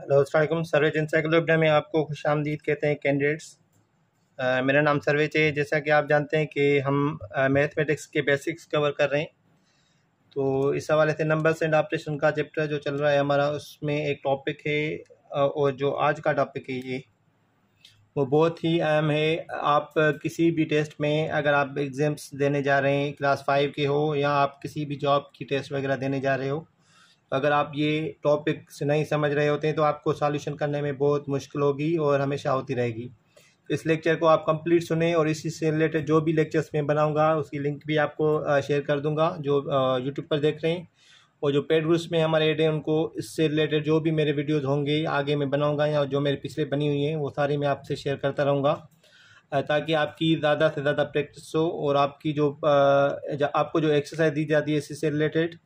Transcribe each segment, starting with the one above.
hello Aslam सर्वे जन में आपको खुश आमदीद कहते हैं कैंडिडेट्स मेरा नाम सर्वेज है जैसा कि आप जानते हैं कि हम मैथमेटिक्स के बेसिक्स कवर कर रहे हैं तो इस हवाले से नंबर्स एंड ऑपरेशन का चैप्टर जो चल रहा है हमारा उसमें एक टॉपिक है और जो आज का टॉपिक है ये वो बहुत ही अहम है आप किसी भी टेस्ट में अगर आप एग्ज़ाम्स देने जा रहे हैं क्लास फाइव के हो या आप किसी भी जॉब की टेस्ट वगैरह देने जा रहे हो अगर आप ये टॉपिक नहीं समझ रहे होते हैं तो आपको सॉल्यूशन करने में बहुत मुश्किल होगी और हमेशा होती रहेगी इस लेक्चर को आप कंप्लीट सुने और इसी से रिलेटेड जो भी लेक्चर्स मैं बनाऊंगा उसकी लिंक भी आपको शेयर कर दूंगा जो यूट्यूब पर देख रहे हैं और जो पेड ग्रुप्स में हमारे एड हैं उनको इससे रिलेटेड जो भी मेरे वीडियोज़ होंगे आगे मैं बनाऊँगा या जो मेरे पिछले बनी हुई हैं वो सारी मैं आपसे शेयर करता रहूँगा ताकि आपकी ज़्यादा से ज़्यादा प्रैक्टिस हो और आपकी जो आपको जो एक्सरसाइज दी जाती है इससे रिलेटेड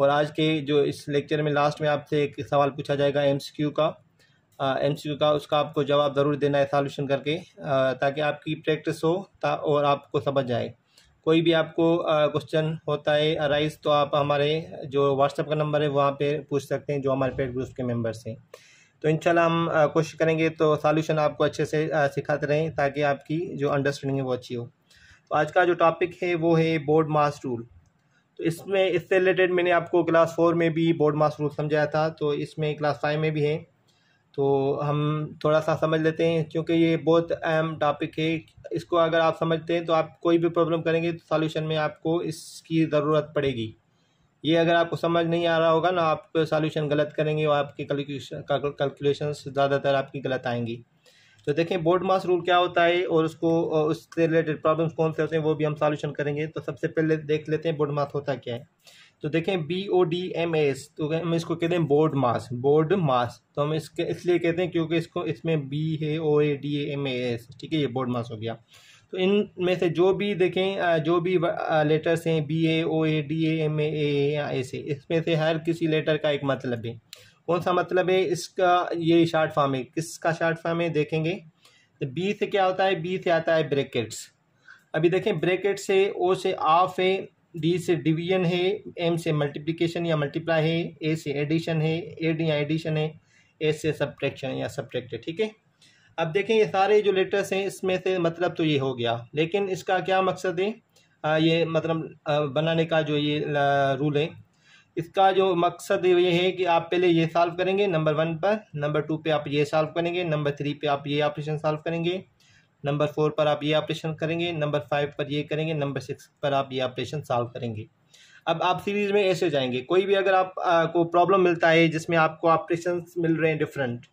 और आज के जो इस लेक्चर में लास्ट में आपसे एक सवाल पूछा जाएगा एम का एम का उसका आपको जवाब ज़रूर देना है सॉल्यूशन करके आ, ताकि आपकी प्रैक्टिस हो ता और आपको समझ जाए कोई भी आपको क्वेश्चन होता है अराइज तो आप हमारे जो व्हाट्सएप का नंबर है वहाँ पे पूछ सकते हैं जो हमारे पेड ग्रुप के मेंबर्स हैं तो इंशाल्लाह हम कोशिश करेंगे तो सॉल्यूशन आपको अच्छे से सिखाते रहें ताकि आपकी जो अंडरस्टैंडिंग है वो अच्छी हो तो आज का जो टॉपिक है वो है बोर्ड मास रूल तो इसमें इससे रिलेटेड मैंने आपको क्लास फोर में भी बोर्ड मास रूल समझाया था तो इसमें क्लास फाइव में भी है तो हम थोड़ा सा समझ लेते हैं क्योंकि ये बहुत अहम टॉपिक है इसको अगर आप समझते हैं तो आप कोई भी प्रॉब्लम करेंगे तो सॉल्यूशन में आपको इसकी ज़रूरत पड़ेगी ये अगर आपको समझ नहीं आ रहा होगा ना आप सॉल्यूशन गलत करेंगे और आपके कैलकुलेशन ज़्यादातर आपकी गलत आएंगी तो देखें बोर्ड मास रूल क्या होता है और उसको उससे रिलेटेड प्रॉब्लम्स कौन से होते हैं वो भी हम सॉल्यूशन करेंगे तो सबसे पहले देख लेते हैं बोर्ड मास होता क्या है तो देखें B O D M S तो हम इसको कहते हैं बोर्ड मास बोर्ड मास तो हम इसके इसलिए कहते हैं क्योंकि इसको इसमें बी है O A D M A S ठीक है ये बोर्ड मास हो गया तो इन में से जो भी देखें जो भी लेटर्स हैं B A O A D M A A ऐसे इसमें से हर किसी लेटर का एक मतलब है कौन सा मतलब है इसका ये शार्ट फॉर्म है किसका शार्ट फॉर्म है देखेंगे तो बी से क्या होता है बी से आता है ब्रेकेट्स अभी देखें ब्रेकेट से ओ से ऑफ है डी से डिवीजन है एम से मल्टीप्लिकेशन या मल्टीप्लाई है ए से एडिशन है एड या एडिशन है ए से सब्ट्रैक्शन या सब्ट्रैक्ट है ठीक है अब देखें ये सारे जो लेटर्स हैं इसमें से मतलब तो ये हो गया लेकिन इसका क्या मकसद है आ, ये मतलब आ, बनाने का जो ये रूल है इसका जो मकसद ये है कि आप पहले ये सॉल्व करेंगे नंबर वन पर नंबर टू पे आप ये सॉल्व करेंगे नंबर थ्री पे आप ये ऑपरेशन सॉल्व करेंगे नंबर फोर पर आप ये ऑपरेशन करेंगे नंबर फाइव पर ये करेंगे नंबर सिक्स पर आप ये ऑपरेशन सॉल्व करेंगे अब आप सीरीज में ऐसे जाएंगे कोई भी अगर आप को प्रॉब्लम मिलता है जिसमें आपको ऑपरेशन मिल रहे हैं डिफरेंट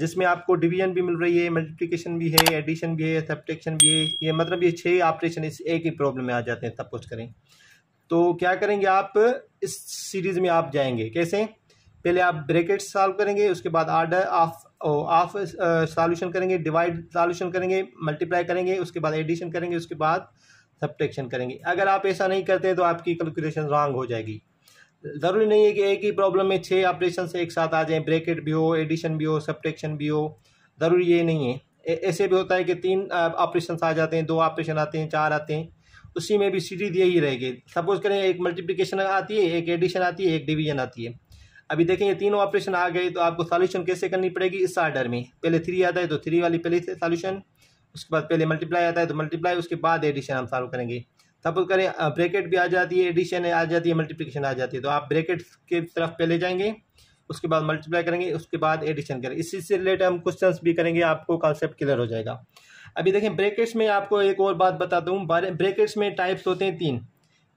जिसमें आपको डिवीजन भी मिल रही है मल्टीप्लिकेशन भी है एडिशन भी है सब्ट्रैक्शन भी है ये मतलब ये छः ऑपरेशन इस एक ही प्रॉब्लम में आ जाते हैं सब कुछ करें तो क्या करेंगे आप इस सीरीज़ में आप जाएंगे कैसे पहले आप ब्रैकेट सॉल्व करेंगे उसके बाद आर्डर ऑफ ऑफ सॉल्यूशन करेंगे डिवाइड सॉल्यूशन करेंगे मल्टीप्लाई करेंगे उसके बाद एडिशन करेंगे उसके बाद सब्ट्रैक्शन करेंगे अगर आप ऐसा नहीं करते तो आपकी कैलकुलेशन रॉन्ग हो जाएगी ज़रूरी नहीं है कि एक ही प्रॉब्लम में छः ऑपरेशन एक साथ आ जाएँ ब्रेकेट भी हो एडिशन भी हो सब्ट्रैक्शन भी हो ज़रूरी ये नहीं है ऐसे भी होता है कि तीन ऑपरेशन uh, आ जाते हैं दो ऑपरेशन आते हैं चार आते हैं उसी में भी सीढ़ी दिए ही रहेगी सपोज करें एक मल्टीप्लिकेशन आती है एक एडिशन आती है एक डिवीजन आती है अभी देखें ये तीनों ऑपरेशन आ गए तो आपको सॉल्यूशन कैसे करनी पड़ेगी इस आर्डर में पहले थ्री आता है तो थ्री वाली पहले सॉल्यूशन उसके बाद पहले मल्टीप्लाई आता है तो मल्टीप्लाई उसके बाद एडिशन हम सॉल्व करेंगे सपोज करें ब्रेकेट भी आ जाती है एडिशन आ जाती है मल्टीप्लिकेशन आ जाती है तो आप ब्रेकेट के तरफ पहले जाएंगे उसके बाद मल्टीप्लाई करेंगे उसके बाद एडिशन करेंगे इसी से रिलेटेड हम क्वेश्चन भी करेंगे आपको कॉन्सेप्ट क्लियर हो जाएगा अभी देखें ब्रेकेट्स में आपको एक और बात बता दूँ ब्रेकेट्स में टाइप्स होते हैं तीन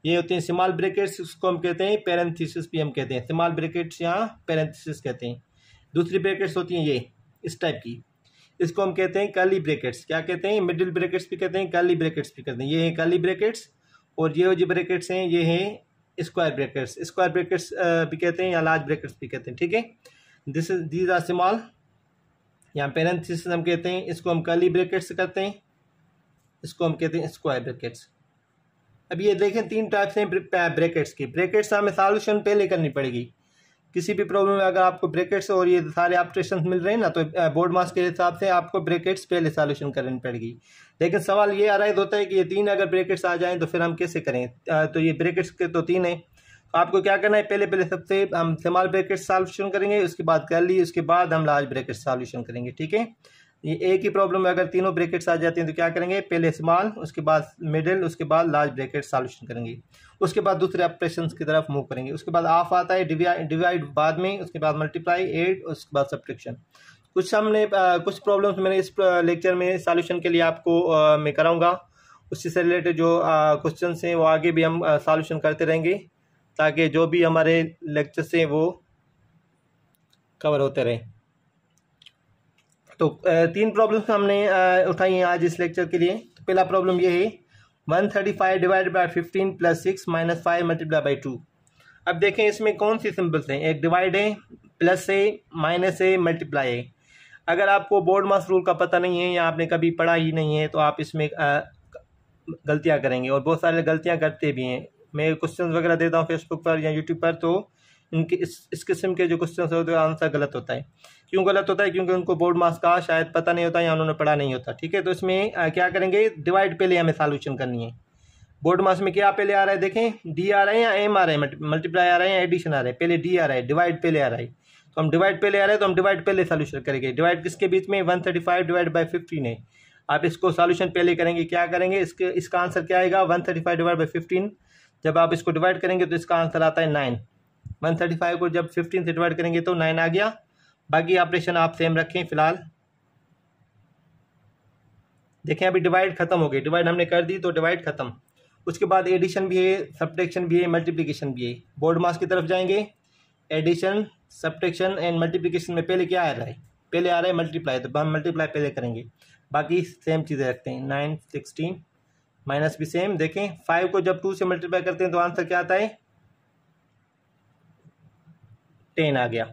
ये होते हैं स्मॉल ब्रेकेट्स उसको हम कहते हैं पैरेंथिसिस भी हम कहते हैं स्मॉल ब्रेकेट्स यहाँ पैरेंथिसिस कहते हैं दूसरी ब्रेकेट्स होती हैं ये इस टाइप की इसको हम कहते हैं काली ब्रेकेट्स क्या कहते हैं मिडिल ब्रेकेट्स भी कहते हैं काली ब्रेकेट्स भी कहते हैं ये हैं काली ब्रेकेट्स और ये जो ब्रेकेट्स हैं ये हैं स्क्वायर ब्रेकेट्स स्क्वायर ब्रेकेट्स भी कहते हैं या लार्ज ब्रेकेट्स भी कहते हैं ठीक है this is these are symbol यहाँ पेरेंथिस हम कहते हैं इसको हम कली ब्रैकेट से करते हैं इसको हम कहते हैं स्क्वायर ब्रैकेट्स अब ये देखें तीन टाइप्स हैं ब्रैकेट्स की ब्रैकेट्स हमें सॉल्यूशन पहले करनी पड़ेगी किसी भी प्रॉब्लम में अगर आपको ब्रैकेट्स और ये सारे ऑप्टेशन मिल रहे हैं ना तो बोर्ड मार्क्स के हिसाब से आपको ब्रैकेट्स पहले सॉल्यूशन करनी पड़ेगी लेकिन सवाल ये आ रहा होता है कि ये तीन अगर ब्रैकेट्स आ जाएँ तो फिर हम कैसे करें तो ये ब्रैकेट्स के तो तीन हैं आपको क्या करना है पहले पहले सबसे हम स्मॉल ब्रैकेट सॉल्यूशन करेंगे उसके बाद कर ली उसके बाद हम लार्ज ब्रैकेट सॉल्यूशन करेंगे ठीक है ये एक ही प्रॉब्लम है अगर तीनों ब्रैकेट्स आ जाते हैं तो क्या करेंगे पहले स्मॉल उसके बाद मिडिल उसके बाद लार्ज ब्रैकेट सॉल्यूशन करेंगे उसके बाद दूसरे ऑपरेशन की तरफ मूव करेंगे उसके बाद ऑफ आता है डिवाइड बाद में उसके बाद मल्टीप्लाई एड उसके बाद सब्ट्रैक्शन कुछ हमने कुछ प्रॉब्लम्स मैंने इस लेक्चर में सॉल्यूशन के लिए आपको आ, मैं कराऊंगा उससे रिलेटेड जो क्वेश्चन हैं वो आगे भी हम सॉल्यूशन करते रहेंगे ताकि जो भी हमारे लेक्चर्स हैं वो कवर होते रहें तो तीन प्रॉब्लम हमने उठाई हैं आज इस लेक्चर के लिए तो पहला प्रॉब्लम ये है one thirty five divide by fifteen plus six minus five multiply by two अब देखें इसमें कौन सी सिंपल्स हैं एक डिवाइड है प्लस है माइनस है मल्टीप्लाई है अगर आपको बोर्ड मास रूल का पता नहीं है या आपने कभी पढ़ा ही नहीं है तो आप इसमें गलतियाँ करेंगे और बहुत सारे गलतियाँ करते भी हैं मैं क्वेश्चन वगैरह देता हूँ फेसबुक पर या यूट्यूब पर तो इनके इस इस किस्म के जो क्वेश्चन होते हैं आंसर गलत होता है क्यों गलत होता है क्योंकि उनको बोर्ड मार्क्स का शायद पता नहीं होता या उन्होंने पढ़ा नहीं होता ठीक है तो इसमें क्या करेंगे डिवाइड पहले हमें सॉल्यूशन करनी है बोर्ड मार्क्स में क्या पहले आ रहा है देखें डी आ रहा है या एम आ रहा है मल्टीप्लाई आ रहा है या एडिशन आ रहा है पहले डी आ रहा है डिवाइड पहले आ रहा है तो हम डिवाइड पहले आ रहे हैं तो हम डिवाइड पहले सॉल्यूशन करेंगे डिवाइड किसके बीच में one thirty five divide by fifteen है आप इसको सॉल्यूशन पहले करेंगे क्या करेंगे इसके इसका आंसर क्या आएगा one thirty five divide by fifteen जब आप इसको डिवाइड करेंगे तो इसका आंसर आता है नाइन वन थर्टी फाइव को जब फिफ्टीन से डिवाइड करेंगे तो नाइन आ गया बाकी ऑपरेशन आप सेम रखें फिलहाल देखें अभी डिवाइड खत्म हो गई डिवाइड हमने कर दी तो डिवाइड खत्म उसके बाद एडिशन भी है सब्ट्रैक्शन भी है मल्टीप्लीकेशन भी है बोर्ड मास की तरफ जाएंगे एडिशन सब्ट्रैक्शन एंड मल्टीप्लीकेशन में पहले क्या आ रहा है पहले आ रहा है मल्टीप्लाई तो हम मल्टीप्लाई पहले करेंगे बाकी सेम चीज़ें रखते हैं नाइन सिक्सटीन माइनस भी सेम देखें फाइव को जब टू से मल्टीप्लाई करते हैं तो आंसर क्या आता है टेन आ गया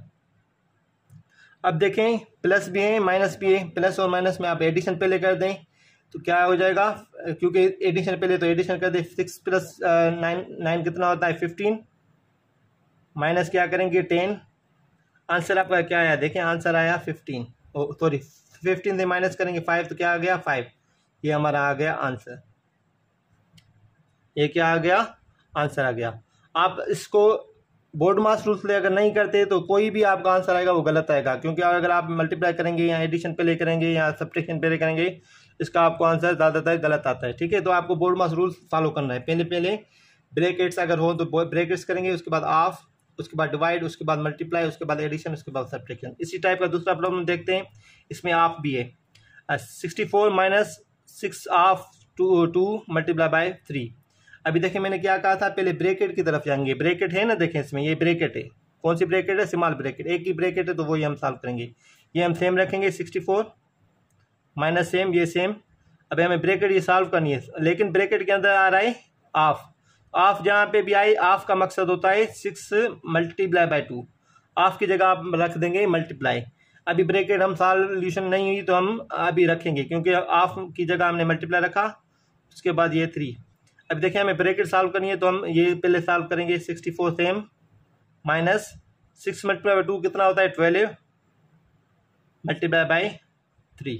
अब देखें प्लस भी है माइनस भी है प्लस और माइनस में आप एडिशन पहले कर दें तो क्या हो जाएगा क्योंकि एडिशन पहले तो एडिशन कर दें सिक्स प्लस नाइन नाइन कितना होता है फिफ्टीन माइनस क्या करेंगे टेन आंसर आपका क्या आया देखें आंसर आया फिफ्टीन सॉरी फिफ्टीन से माइनस करेंगे फाइव तो क्या आ गया फाइव ये हमारा आ गया आंसर ये क्या आ गया आंसर आ गया आप इसको बोर्ड मास रूल से अगर नहीं करते तो कोई भी आपका आंसर आएगा वो गलत आएगा क्योंकि अगर आप मल्टीप्लाई करेंगे या एडिशन पे ले करेंगे या सब्ट्रैक्शन पे ले करेंगे इसका आपको आंसर ज़्यादातर गलत आता है ठीक है तो आपको बोर्ड मास रूल फॉलो करना है पहले पहले ब्रेकेट्स अगर हो तो ब्रेकेट्स करेंगे उसके बाद ऑफ उसके बाद डिवाइड उसके बाद मल्टीप्लाई उसके बाद एडिशन उसके बाद सब्ट्रैक्शन इसी टाइप का दूसरा प्रॉब्लम देखते हैं इसमें ऑफ भी है sixty four minus six of two two multiply by three अभी देखें मैंने क्या कहा था पहले ब्रेकेट की तरफ जाएंगे ब्रेकेट है ना देखें इसमें ये ब्रेकेट है कौन सी ब्रेकेट है सिमाल ब्रेकेट एक ही ब्रेकेट है तो वही हम सॉल्व करेंगे ये हम सेम रखेंगे सिक्सटी फोर माइनस सेम ये सेम अभी हमें ब्रेकेट ये सॉल्व करनी है लेकिन ब्रेकेट के अंदर आ रहा है ऑफ ऑफ जहाँ पे भी आई ऑफ का मकसद होता है six multiply by two of की जगह आप रख देंगे मल्टीप्लाई अभी ब्रेकेट हम सॉल्यूशन नहीं हुई तो हम अभी रखेंगे क्योंकि ऑफ की जगह हमने मल्टीप्लाई रखा उसके बाद ये थ्री अब देखें हमें ब्रेकेट सॉल्व करनी है तो हम ये पहले सॉल्व करेंगे sixty four same minus six multiply by two कितना होता है twelve multiply by three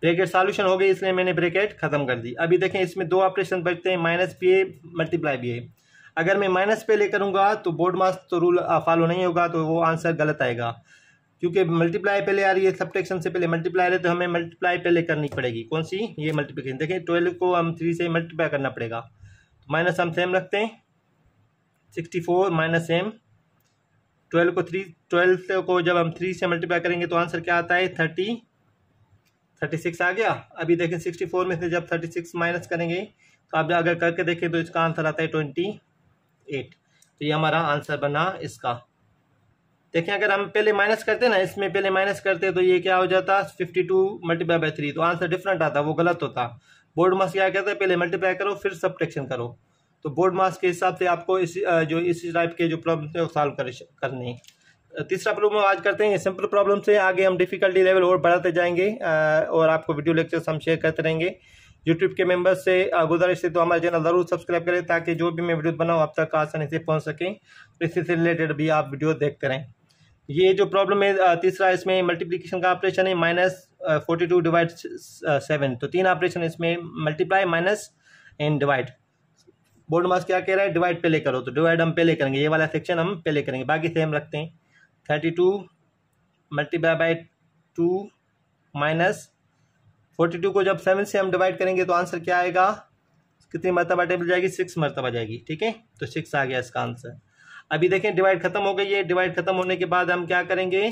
bracket solution हो गई इसलिए मैंने ब्रेकेट खत्म कर दी अभी देखें इसमें दो ऑपरेशन बचते हैं माइनस पी ए मल्टीप्लाई बी ए अगर मैं माइनस पे ले करूँगा तो बोर्ड मास्क तो रूल फॉलो नहीं होगा तो वो आंसर गलत आएगा क्योंकि मल्टीप्लाई पहले आ रही है सब्टेक्शन से पहले मल्टीप्लाई रहे तो हमें मल्टीप्लाई पहले करनी पड़ेगी कौन सी ये मल्टीप्लीकेशन देखें ट्वेल्व को हम थ्री से मल्टीप्लाई करना पड़ेगा तो माइनस हम सेम रखते हैं sixty four minus same twelve को थ्री ट्वेल्व को जब हम थ्री से मल्टीप्लाई करेंगे तो आंसर क्या आता है थर्टी थर्टी सिक्स आ गया अभी देखें सिक्सटी फोर में से जब थर्टी सिक्स माइनस करेंगे तो आप अगर करके देखें तो इसका आंसर आता है ट्वेंटी एट तो ये हमारा आंसर बना इसका देखें अगर हम पहले माइनस करते ना इसमें पहले माइनस करते तो ये क्या हो जाता fifty two multiply by three तो आंसर डिफरेंट आता वो गलत होता बोर्ड मास क्या कहता है पहले मल्टीप्लाई करो फिर सब करो तो बोर्ड मास के हिसाब से आपको इस जो इसी टाइप के जो प्रॉब्लम थे वो सॉल्व करनी तीसरा प्रॉब्लम आज करते हैं सिंपल प्रॉब्लम से आगे हम डिफिकल्टी लेवल और बढ़ाते जाएंगे और आपको वीडियो लेक्चर्स हम शेयर करते रहेंगे यूट्यूब के मेंबर्स से गुजारिश है तो हमारे चैनल ज़रूर सब्सक्राइब करें ताकि जो भी मैं वीडियो बनाऊँ आप तक आसानी से पहुँच सकें इससे इसी से रिलेटेड भी आप वीडियो देखते रहें ये जो प्रॉब्लम है तीसरा इसमें मल्टीप्लीकेशन का ऑपरेशन है minus forty two divide seven तो तीन ऑपरेशन इसमें multiply minus and divide BODMAS क्या कह रहा है डिवाइड पहले करो तो डिवाइड हम पहले करेंगे ये वाला सेक्शन हम पहले करेंगे बाकी से हम रखते हैं thirty two multiply by two minus forty two को जब सेवन से हम डिवाइड करेंगे तो आंसर क्या आएगा कितनी मरतबा टेबल जाएगी सिक्स मरतबा जाएगी ठीक है तो सिक्स आ गया इसका आंसर अभी देखें डिवाइड खत्म हो गई है डिवाइड खत्म होने के बाद हम क्या करेंगे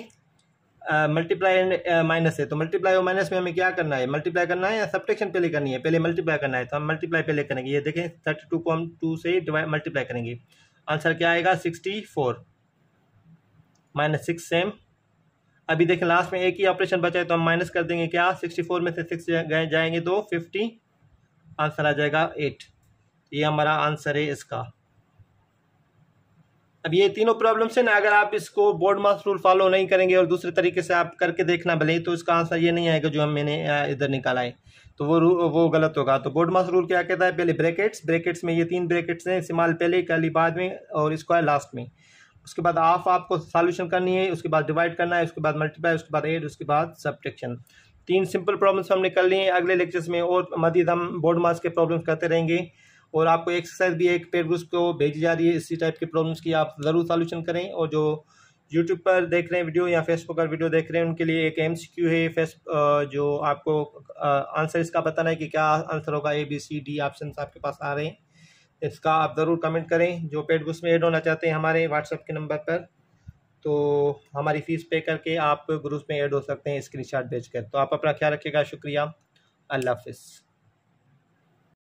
मल्टीप्लाई एंड माइनस है तो मल्टीप्लाई और माइनस में हमें क्या करना है मल्टीप्लाई करना है या सब्टेक्शन पहले करनी है पहले मल्टीप्लाई करना है तो हम मल्टीप्लाई पहले करेंगे ये देखें थर्टी टू को हम टू से डिवाइड मल्टीप्लाई करेंगे आंसर क्या आएगा sixty four minus six same अभी देखें लास्ट में एक ही ऑपरेशन बचा है तो हम माइनस कर देंगे क्या सिक्सटी फोर में से सिक्स गए जाएंगे तो फिफ्टी आंसर आ जाएगा एट ये हमारा आंसर है इसका अब ये तीनों प्रॉब्लम्स हैं ना अगर आप इसको बोर्ड मास रूल फॉलो नहीं करेंगे और दूसरे तरीके से आप करके देखना भले तो इसका आंसर ये नहीं आएगा जो हम मैंने इधर निकाला है तो वो वो गलत होगा तो बोर्ड मास रूल क्या कहता है पहले ब्रैकेट्स ब्रैकेट्स में ये तीन ब्रैकेट्स हैं इस्तेमाल पहले कली बाद में और स्क्वायर लास्ट में उसके बाद आफ आपको सॉल्यूशन करनी है उसके बाद डिवाइड करना है उसके बाद मल्टीप्लाई उसके बाद एड उसके बाद सब्ट्रैक्शन तीन सिंपल प्रॉब्लम्स हमने कर लिए अगले लेक्चर्स में और मदीद हम बोर्ड मास के प्रॉब्लम्स करते रहेंगे और आपको एक्सरसाइज भी एक पेड ग्रुप्स को भेजी जा रही है इसी टाइप की प्रॉब्लम्स की आप ज़रूर सॉल्यूशन करें और जो यूट्यूब पर देख रहे हैं वीडियो या फेसबुक पर वीडियो देख रहे हैं उनके लिए एक एम है फेस जो आपको आंसर इसका बताना है कि क्या आंसर होगा A B C D option आपके पास आ रहे हैं इसका आप ज़रूर कमेंट करें जो पेड ग्रुप्स में एड होना चाहते हैं हमारे व्हाट्सएप के नंबर पर तो हमारी फ़ीस पे करके आप ग्रुप में ऐड हो सकते हैं स्क्रीनशॉट कर तो आप अपना ख्याल रखिएगा शुक्रिया अल्लाह हाफिज़